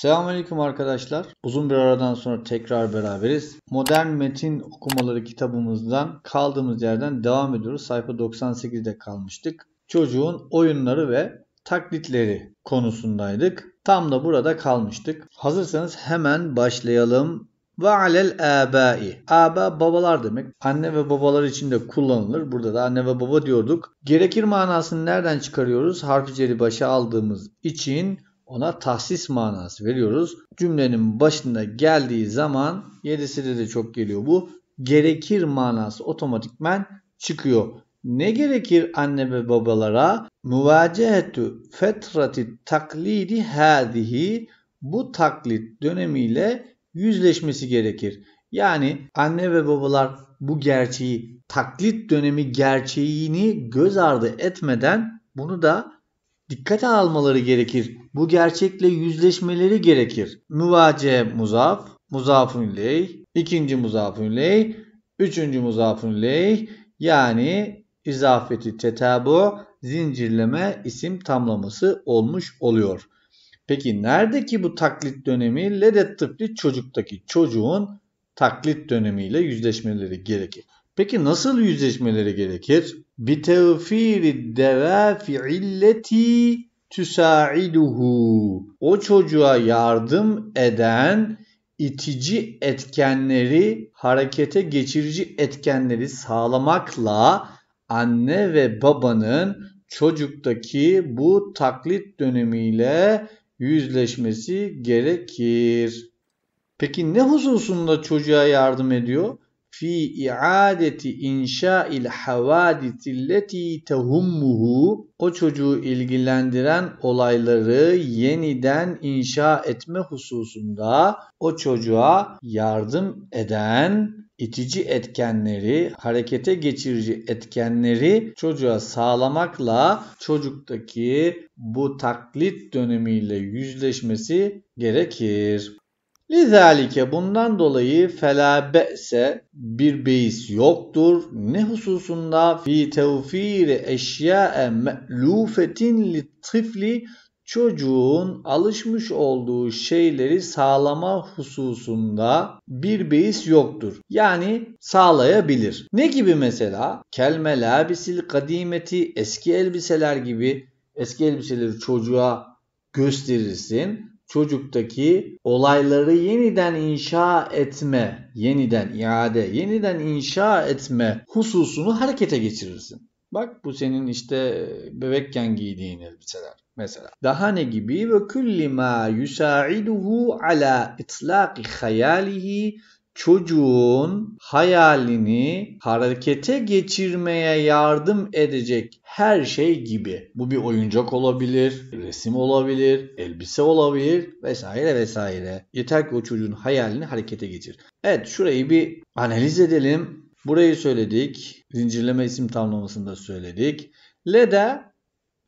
Selamünaleyküm arkadaşlar. Uzun bir aradan sonra tekrar beraberiz. Modern metin okumaları kitabımızdan kaldığımız yerden devam ediyoruz. Sayfa 98'de kalmıştık. Çocuğun oyunları ve taklitleri konusundaydık. Tam da burada kalmıştık. Hazırsanız hemen başlayalım. Ve alel abai. Aba babalar demek. Anne ve babalar için de kullanılır. Burada da anne ve baba diyorduk. Gerekir manasını nereden çıkarıyoruz? Harfi ceri başa aldığımız için ona tahsis manası veriyoruz. Cümlenin başına geldiği zaman 7'sinde de çok geliyor bu. Gerekir manası otomatikmen çıkıyor. Ne gerekir anne ve babalara? Müvacehetü fetrati taklidi hadihi bu taklit dönemiyle yüzleşmesi gerekir. Yani anne ve babalar bu gerçeği taklit dönemi gerçeğini göz ardı etmeden bunu da dikkate almaları gerekir bu gerçekle yüzleşmeleri gerekir. Müvace muzaf, muzafun ileyh, ikinci muzafun ileyh, üçüncü muzafun ileyh yani izafeti tetabu zincirleme isim tamlaması olmuş oluyor. Peki nerede ki bu taklit dönemi ledet tıpli çocuktaki çocuğun taklit dönemiyle yüzleşmeleri gerekir. Peki nasıl yüzleşmeleri gerekir? Bi tevfiri fi illeti tüsaiduhu. O çocuğa yardım eden itici etkenleri, harekete geçirici etkenleri sağlamakla anne ve babanın çocuktaki bu taklit dönemiyle yüzleşmesi gerekir. Peki ne hususunda çocuğa yardım ediyor? fi iadeti inşa'il havadisilleti tehummuhu o çocuğu ilgilendiren olayları yeniden inşa etme hususunda o çocuğa yardım eden itici etkenleri, harekete geçirici etkenleri çocuğa sağlamakla çocuktaki bu taklit dönemiyle yüzleşmesi gerekir. Lizalike bundan dolayı fela be'se bir beis yoktur. Ne hususunda fi tevfiri eşya'e me'lufetin li tifli çocuğun alışmış olduğu şeyleri sağlama hususunda bir beis yoktur. Yani sağlayabilir. Ne gibi mesela? Kelme labisil kadimeti eski elbiseler gibi eski elbiseleri çocuğa gösterirsin çocuktaki olayları yeniden inşa etme, yeniden iade, yeniden inşa etme hususunu harekete geçirirsin. Bak bu senin işte bebekken giydiğin elbiseler mesela. Daha ne gibi ve kulli ma yusaiduhu ala itlaqi hayalihi çocuğun hayalini harekete geçirmeye yardım edecek her şey gibi. Bu bir oyuncak olabilir, resim olabilir, elbise olabilir vesaire vesaire. Yeter ki o çocuğun hayalini harekete geçir. Evet şurayı bir analiz edelim. Burayı söyledik. Zincirleme isim tamlamasında söyledik. Lede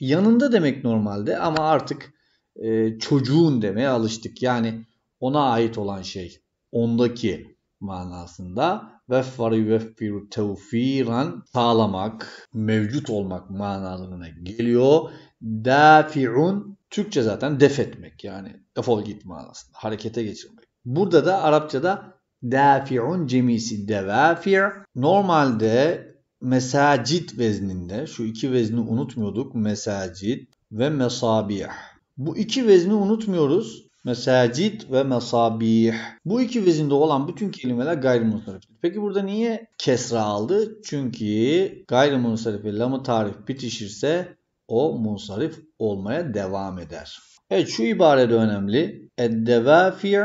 yanında demek normalde ama artık e, çocuğun demeye alıştık. Yani ona ait olan şey ondaki manasında veffara vefir tevfiran sağlamak, mevcut olmak manalarına geliyor. Dafi'un Türkçe zaten def etmek yani defol git manasında harekete geçirmek. Burada da Arapçada dafi'un cemisi devafi' normalde mesacit vezninde şu iki vezni unutmuyorduk mesacit ve mesabih. Bu iki vezni unutmuyoruz mesacit ve mesabih. Bu iki vezinde olan bütün kelimeler gayrimunseriftir. Peki burada niye kesra aldı? Çünkü gayrimunsarif ve lamı tarif bitişirse o munsarif olmaya devam eder. Evet şu ibare de önemli. Eddevafi'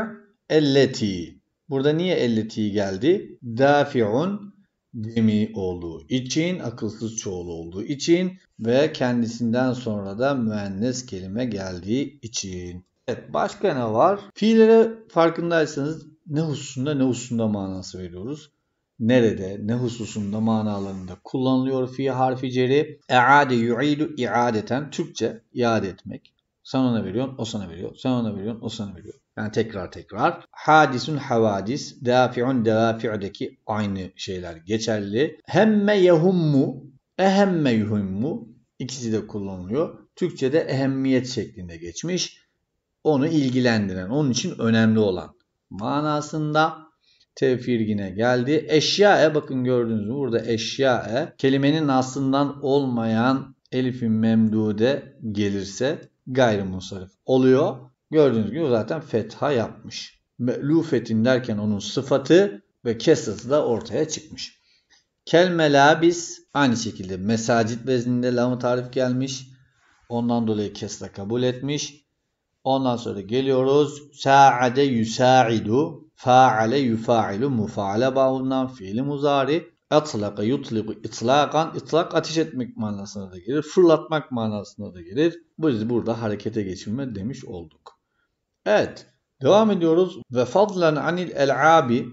elleti. Burada niye elleti geldi? Dafi'un demi olduğu için, akılsız çoğul olduğu için ve kendisinden sonra da müennes kelime geldiği için. Evet başka ne var? Fiillere farkındaysanız ne hususunda ne hususunda manası veriyoruz. Nerede, ne hususunda manalarında kullanılıyor fi harfi ceri. E'ade yu'idu i'adeten Türkçe iade etmek. Sen ona veriyorsun, o sana veriyor. Sen ona veriyorsun, o sana veriyor. Yani tekrar tekrar. Hadisun havadis, dafi'un devafi'deki aynı şeyler geçerli. Hemme yehummu, ehemme yuhummu ikisi de kullanılıyor. Türkçe'de ehemmiyet şeklinde geçmiş onu ilgilendiren, onun için önemli olan manasında tefirgine geldi. Eşyae bakın gördüğünüz mü burada eşyae kelimenin aslından olmayan elifin memdude gelirse gayrimusarif oluyor. Gördüğünüz gibi zaten fetha yapmış. Me'lufetin derken onun sıfatı ve kesası da ortaya çıkmış. Kel melabis aynı şekilde mesacit bezinde lam tarif gelmiş. Ondan dolayı kesra kabul etmiş. Ondan sonra geliyoruz. Sa'ade yusa'idu. Fa'ale yufa'ilu. Mufa'ale bağından fiili muzari. Atlaka yutliku itlakan. itlak ateş etmek manasına da gelir. Fırlatmak manasına da gelir. Biz burada harekete geçirme demiş olduk. Evet. Devam ediyoruz. Ve fadlan anil el'abi.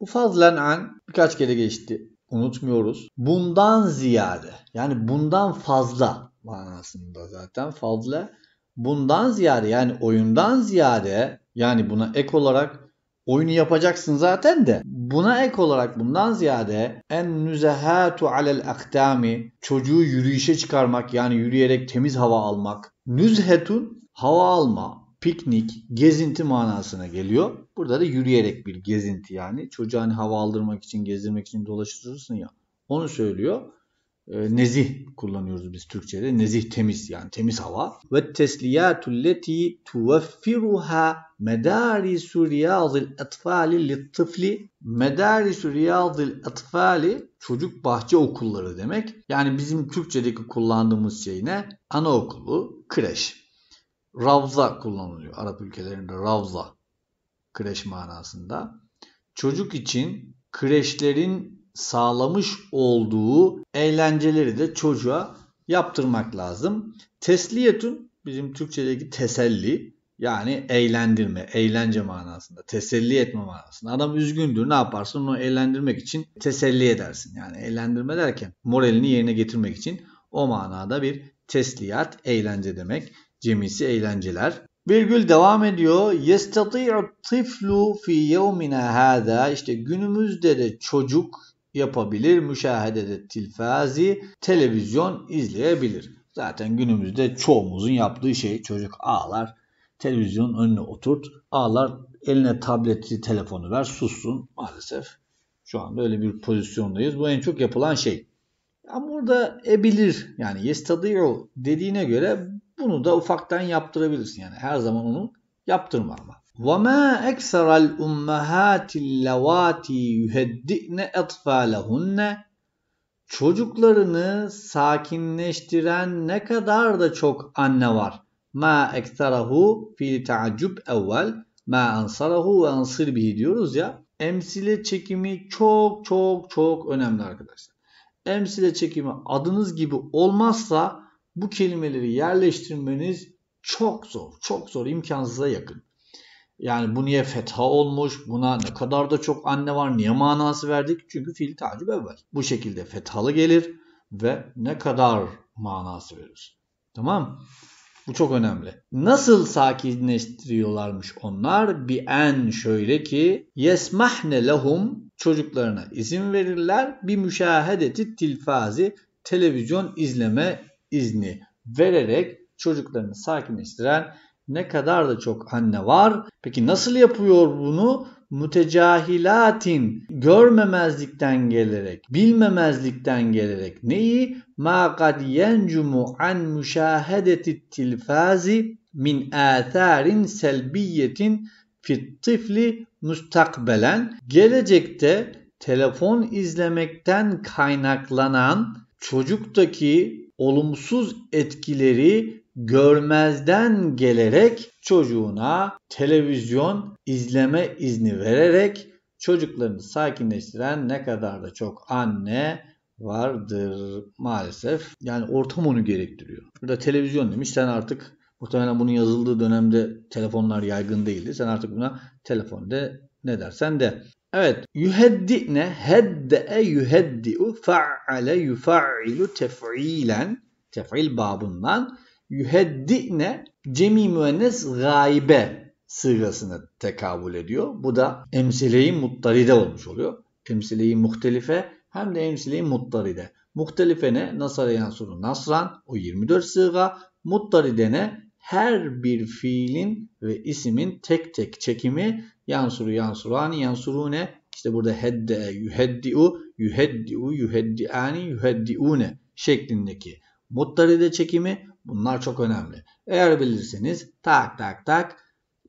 Bu fadlan an birkaç kere geçti. Unutmuyoruz. Bundan ziyade yani bundan fazla manasında zaten fazla bundan ziyade yani oyundan ziyade yani buna ek olarak oyunu yapacaksın zaten de buna ek olarak bundan ziyade en nüzehatu alel aktami çocuğu yürüyüşe çıkarmak yani yürüyerek temiz hava almak nüzhetun hava alma piknik gezinti manasına geliyor. Burada da yürüyerek bir gezinti yani çocuğu hani hava aldırmak için gezdirmek için dolaştırırsın ya onu söylüyor. E, nezih kullanıyoruz biz Türkçe'de. Nezih temiz yani temiz hava. Ve tesliyatul leti tuvaffiruha medarisu riyazil etfali littifli. Medarisu riyazil etfali çocuk bahçe okulları demek. Yani bizim Türkçedeki kullandığımız şey ne? Anaokulu, kreş. Ravza kullanılıyor Arap ülkelerinde ravza kreş manasında. Çocuk için kreşlerin sağlamış olduğu eğlenceleri de çocuğa yaptırmak lazım. Tesliyetün bizim Türkçedeki teselli yani eğlendirme, eğlence manasında, teselli etme manasında. Adam üzgündür ne yaparsın onu eğlendirmek için teselli edersin. Yani eğlendirme derken moralini yerine getirmek için o manada bir tesliyat, eğlence demek. Cemisi eğlenceler. Virgül devam ediyor. يَسْتَطِعُ الطِّفْلُ فِي يَوْمِنَا هَذَا İşte günümüzde de çocuk yapabilir. müşahede de tilfazi televizyon izleyebilir. Zaten günümüzde çoğumuzun yaptığı şey çocuk ağlar. Televizyonun önüne oturt. Ağlar eline tableti telefonu ver sussun maalesef. Şu anda öyle bir pozisyondayız. Bu en çok yapılan şey. Ama burada ebilir yani yestadiyo dediğine göre bunu da ufaktan yaptırabilirsin. Yani her zaman onu yaptırma ama. وَمَا أَكْثَرَ الْاُمَّهَاتِ اللَّوَاتِي يُهَدِّئْنَ اَطْفَالَهُنَّ Çocuklarını sakinleştiren ne kadar da çok anne var. مَا اَكْثَرَهُ فِي تَعَجُّبْ اَوَّلْ مَا اَنْصَرَهُ وَاَنْصِرْ بِهِ diyoruz ya. Emsile çekimi çok çok çok önemli arkadaşlar. Emsile çekimi adınız gibi olmazsa bu kelimeleri yerleştirmeniz çok zor, çok zor, imkansıza yakın. Yani bu niye fetha olmuş? Buna ne kadar da çok anne var? Niye manası verdik? Çünkü fiil tacip evvel. Bu şekilde fethalı gelir ve ne kadar manası verir. Tamam Bu çok önemli. Nasıl sakinleştiriyorlarmış onlar? Bir en şöyle ki yesmahne lehum çocuklarına izin verirler. Bir müşahedeti tilfazi televizyon izleme izni vererek çocuklarını sakinleştiren ne kadar da çok anne var. Peki nasıl yapıyor bunu? Mütecahilatin görmemezlikten gelerek, bilmemezlikten gelerek neyi? Ma kad yencumu an müşahedeti tilfazi min âthârin selbiyetin fit tifli mustakbelen gelecekte telefon izlemekten kaynaklanan çocuktaki olumsuz etkileri görmezden gelerek çocuğuna televizyon izleme izni vererek çocuklarını sakinleştiren ne kadar da çok anne vardır maalesef. Yani ortam onu gerektiriyor. Burada televizyon demiş sen artık muhtemelen bunun yazıldığı dönemde telefonlar yaygın değildi. Sen artık buna telefonda ne dersen de. Evet. Yuheddi ne? hedde'e yuheddi'u fa'ale yufa'ilu tef'ilen tef'il babından yüheddine cemi müennes gaibe sırasını tekabül ediyor. Bu da emsileyi muttaride olmuş oluyor. Emsileyi muhtelife hem de emsileyi muttaride. Muhtelife ne? Nasara yansuru nasran o 24 sıga. Muttaride ne? Her bir fiilin ve isimin tek tek çekimi yansuru yansurani yansurune işte burada hedde, yüheddiu, yüheddiu, yüheddiani, yüheddiune şeklindeki Mutlaride çekimi bunlar çok önemli. Eğer bilirseniz tak tak tak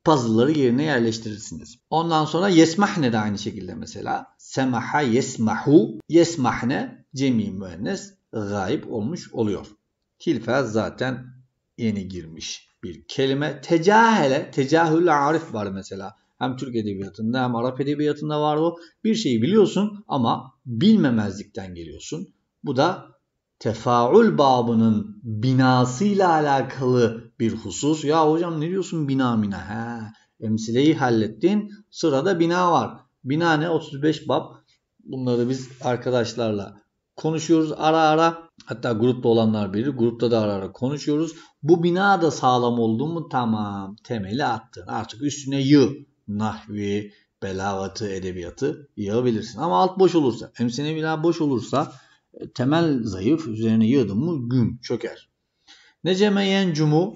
puzzle'ları yerine yerleştirirsiniz. Ondan sonra yesmahne de aynı şekilde mesela. Semaha yesmahu yesmahne cemi müennes gayip olmuş oluyor. Hilfaz zaten yeni girmiş bir kelime. Tecahele, tecahül arif var mesela. Hem Türk edebiyatında hem Arap edebiyatında var o. Bir şeyi biliyorsun ama bilmemezlikten geliyorsun. Bu da tefaül babının binasıyla alakalı bir husus. Ya hocam ne diyorsun bina mina? He, emsileyi hallettin. Sırada bina var. Bina ne? 35 bab. Bunları biz arkadaşlarla konuşuyoruz ara ara. Hatta grupta olanlar bilir. Grupta da ara ara konuşuyoruz. Bu bina da sağlam oldu mu? Tamam. Temeli attın. Artık üstüne yığ. Nahvi, belavatı, edebiyatı yığabilirsin. Ama alt boş olursa, emsine bina boş olursa e, temel zayıf üzerine yığdın mı güm çöker. Neceme yencumu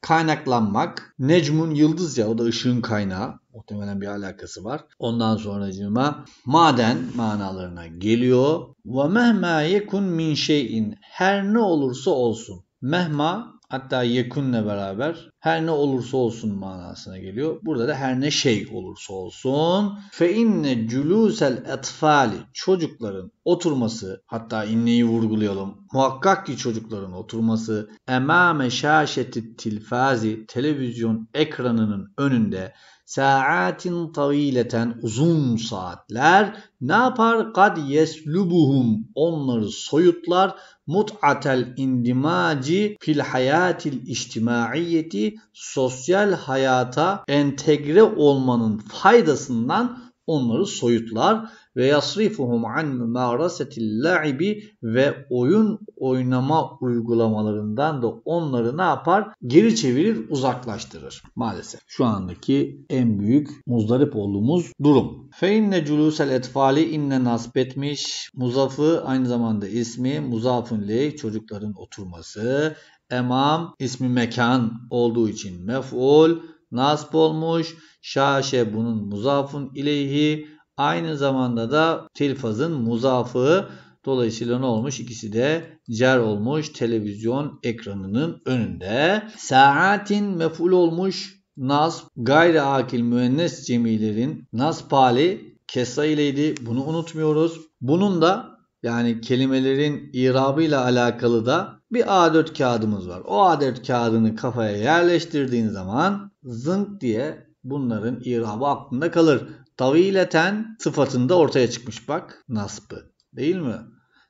kaynaklanmak. Necmun yıldız ya o da ışığın kaynağı. Muhtemelen bir alakası var. Ondan sonra cima maden manalarına geliyor. Ve mehma yekun min şeyin her ne olursa olsun. Mehma hatta yekunla beraber her ne olursa olsun manasına geliyor. Burada da her ne şey olursa olsun. Fe inne culusel etfali çocukların oturması hatta inneyi vurgulayalım. Muhakkak ki çocukların oturması emame şaşeti tilfazi televizyon ekranının önünde Sa'atin tavileten uzun saatler ne yapar? Kad yeslubuhum onları soyutlar. Mut'atel indimaci fil hayatil içtimaiyeti sosyal hayata entegre olmanın faydasından onları soyutlar ve yasrifuhum an mümarasetil la'ibi ve oyun oynama uygulamalarından da onları ne yapar? Geri çevirir, uzaklaştırır maalesef. Şu andaki en büyük muzdarip olduğumuz durum. Fe inne culusel etfali inne nasbetmiş Muzafı aynı zamanda ismi muzafın leyh çocukların oturması. Emam ismi mekan olduğu için mef'ul nasb olmuş. Şaşe bunun muzafun ileyhi Aynı zamanda da tilfazın muzafı Dolayısıyla ne olmuş? İkisi de cer olmuş televizyon ekranının önünde. Saatin meful olmuş nasb gayri akil müennes cemilerin nasb pali kesra ileydi. Bunu unutmuyoruz. Bunun da yani kelimelerin irabıyla alakalı da bir A4 kağıdımız var. O A4 kağıdını kafaya yerleştirdiğin zaman zınk diye bunların irabı aklında kalır. Tavileten sıfatında ortaya çıkmış bak nasbı değil mi?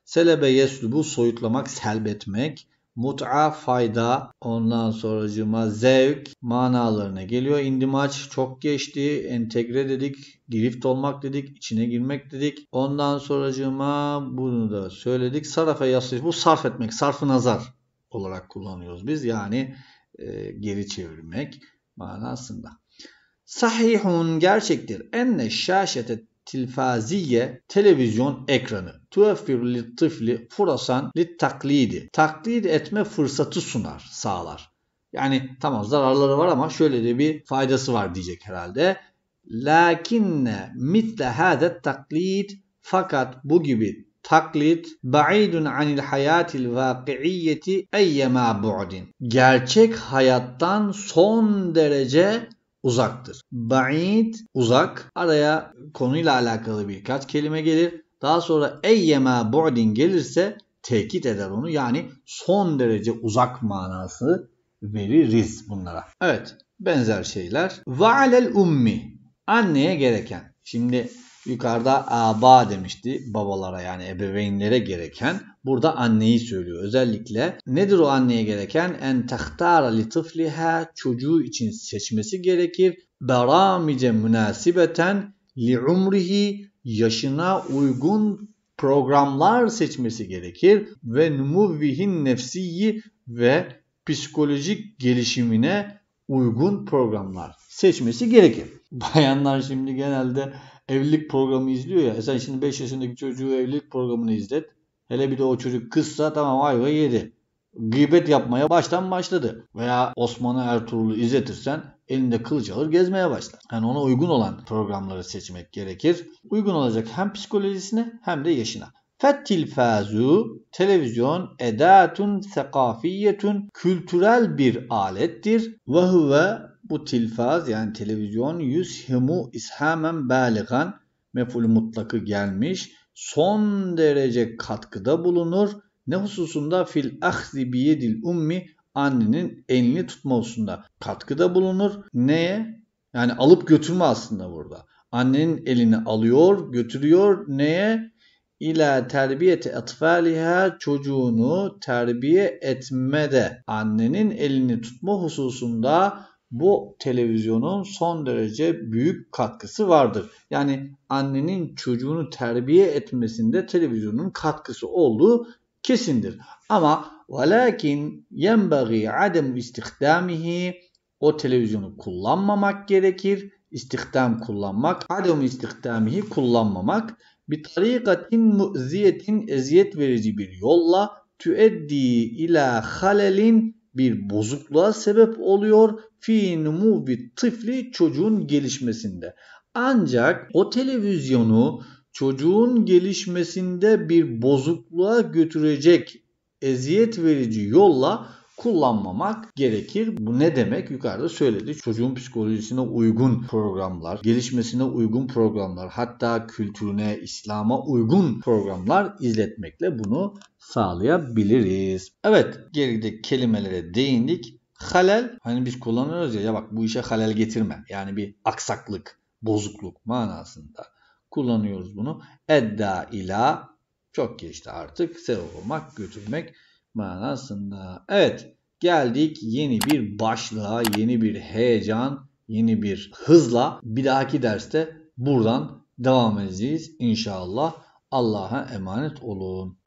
Selebe yeslubu soyutlamak, selbetmek. Mut'a fayda ondan sonracıma zevk manalarına geliyor. İndimaç çok geçti. Entegre dedik. Girift olmak dedik. içine girmek dedik. Ondan sonracıma bunu da söyledik. Sarafe yasrif bu sarf etmek. Sarfı nazar olarak kullanıyoruz biz. Yani e, geri çevirmek manasında. Sahihun gerçektir. Enne şaşete tilfaziye televizyon ekranı. Tueffir li tifli furasan li taklidi. Taklit etme fırsatı sunar, sağlar. Yani tamam zararları var ama şöyle de bir faydası var diyecek herhalde. Lakinne mitle hâdet taklit fakat bu gibi taklit ba'idun anil hayatil vakiiyeti eyyema bu'din. Gerçek hayattan son derece uzaktır. Ba'id uzak. Araya konuyla alakalı birkaç kelime gelir. Daha sonra eyyema bu'din gelirse tekit eder onu. Yani son derece uzak manası veririz bunlara. Evet benzer şeyler. Ve alel ummi anneye gereken. Şimdi Yukarıda aba demişti babalara yani ebeveynlere gereken. Burada anneyi söylüyor. Özellikle nedir o anneye gereken? En tehtara li tıfliha çocuğu için seçmesi gerekir. Beramice münasibeten li umrihi yaşına uygun programlar seçmesi gerekir ve numuvvihin nefsiyi ve psikolojik gelişimine uygun programlar seçmesi gerekir. Bayanlar şimdi genelde evlilik programı izliyor ya. E sen şimdi 5 yaşındaki çocuğu evlilik programını izlet. Hele bir de o çocuk kızsa tamam ayva yedi. Gıybet yapmaya baştan başladı. Veya Osman'ı Ertuğrul'u izletirsen elinde kılıç alır gezmeye başlar. Yani ona uygun olan programları seçmek gerekir. Uygun olacak hem psikolojisine hem de yaşına. Fettilfazu televizyon edatun sekafiyetun kültürel bir alettir. Ve huve bu tilfaz yani televizyon yüzhimu ishamen baligan meful mutlakı gelmiş. Son derece katkıda bulunur. Ne hususunda fil ahzi biyedil ummi annenin elini tutma hususunda katkıda bulunur. Neye? Yani alıp götürme aslında burada. Annenin elini alıyor, götürüyor. Neye? ila terbiyeti etfaliha çocuğunu terbiye etmede annenin elini tutma hususunda bu televizyonun son derece büyük katkısı vardır. Yani annenin çocuğunu terbiye etmesinde televizyonun katkısı olduğu kesindir. Ama velakin yenbagi adem istihdamihi o televizyonu kullanmamak gerekir. İstihdam kullanmak, adem istihdamihi kullanmamak bir tarikatin muziyetin eziyet verici bir yolla tüeddi ila halelin bir bozukluğa sebep oluyor fi numuvi tıfli çocuğun gelişmesinde. Ancak o televizyonu çocuğun gelişmesinde bir bozukluğa götürecek eziyet verici yolla kullanmamak gerekir. Bu ne demek? Yukarıda söyledik. Çocuğun psikolojisine uygun programlar, gelişmesine uygun programlar, hatta kültürüne, İslam'a uygun programlar izletmekle bunu sağlayabiliriz. Evet, geride kelimelere değindik. Halel, hani biz kullanıyoruz ya, ya bak bu işe halel getirme. Yani bir aksaklık, bozukluk manasında kullanıyoruz bunu. Edda ila çok geçti artık sevap olmak, götürmek manasında. Evet geldik yeni bir başlığa, yeni bir heyecan, yeni bir hızla bir dahaki derste buradan devam edeceğiz inşallah. Allah'a emanet olun.